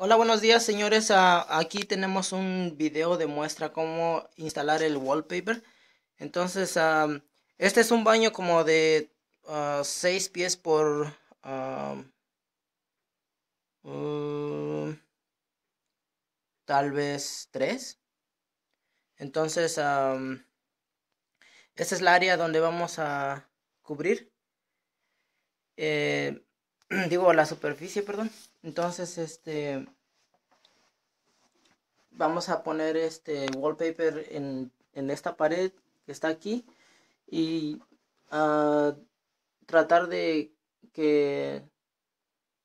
Hola, buenos días señores. Ah, aquí tenemos un video de muestra cómo instalar el wallpaper. Entonces, ah, este es un baño como de 6 ah, pies por... Mm, tal vez 3. Entonces, esta es la área donde vamos a cubrir. Eh, digo, la superficie, perdón. Entonces, este, vamos a poner este wallpaper en, en esta pared que está aquí y ah, tratar de que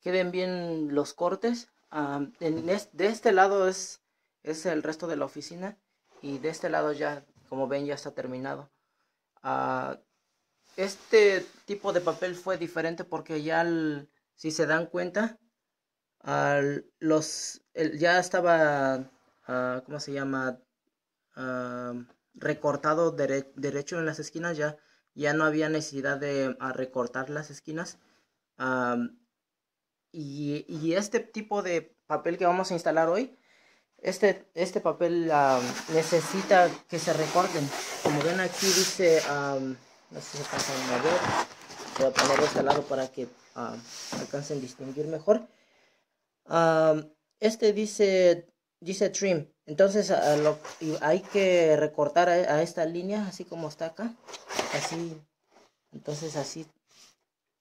queden bien los cortes. Ah, de este lado es, es el resto de la oficina y de este lado ya, como ven, ya está terminado. Ah, este tipo de papel fue diferente porque ya el, si se dan cuenta, los, ya estaba, ah, ¿cómo se llama? recortado derecho en las esquinas, ya, ya no había necesidad de ah, recortar las esquinas. y, este tipo de papel que vamos a instalar hoy, este, este papel necesita que se recorten. Como ven aquí dice, no sé si se pasa a este para que alcancen distinguir mejor. este dice, dice trim, entonces hay que recortar a, esta línea así como está acá, así, entonces así,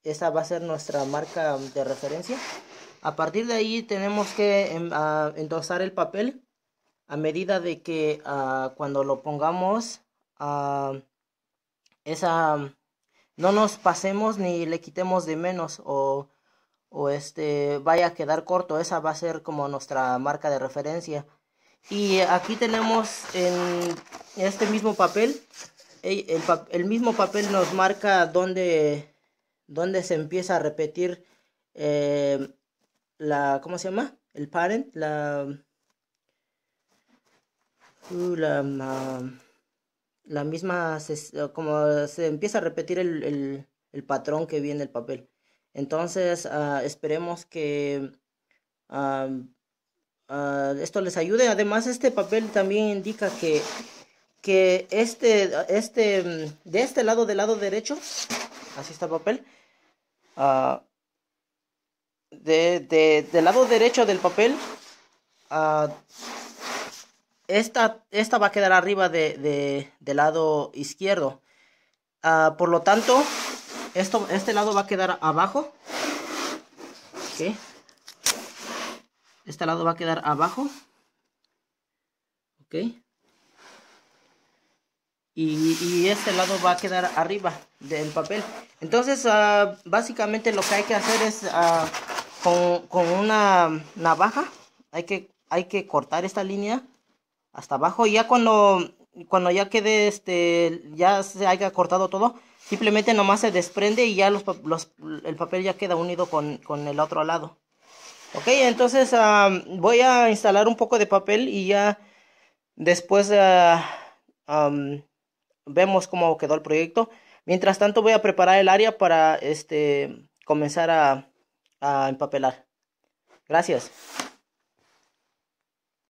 esa va a ser nuestra marca de referencia. A partir de ahí tenemos que em, endosar el papel a medida de que cuando lo pongamos esa no nos pasemos ni le quitemos de menos o, o este vaya a quedar corto. Esa va a ser como nuestra marca de referencia. Y aquí tenemos en este mismo papel, el, el mismo papel nos marca dónde, dónde se empieza a repetir eh, la, ¿cómo se llama? El parent, la... Uh, la la misma, como se empieza a repetir el, patrón que viene el papel. Entonces, ah, esperemos que ah, ah, esto les ayude. Además, este papel también indica que, que este, este, de este lado, del lado derecho, así está el papel, de, del lado derecho del papel, esta, va a quedar arriba de, del lado izquierdo. Ah, por lo tanto, esto, este lado va a quedar abajo. Este lado va a quedar abajo. Ok. Y, este lado va a quedar arriba del papel. Entonces, ah, básicamente lo que hay que hacer es ah, con, con, una navaja, hay que, hay que cortar esta línea hasta abajo. Y ya cuando, cuando ya quede, este, ya se haya cortado todo, simplemente nomás se desprende y ya los, los, el papel ya queda unido con, el otro lado. Ok, entonces ah, voy a instalar un poco de papel y ya después ah, vemos cómo quedó el proyecto. Mientras tanto voy a preparar el área para este, comenzar a empapelar. Gracias.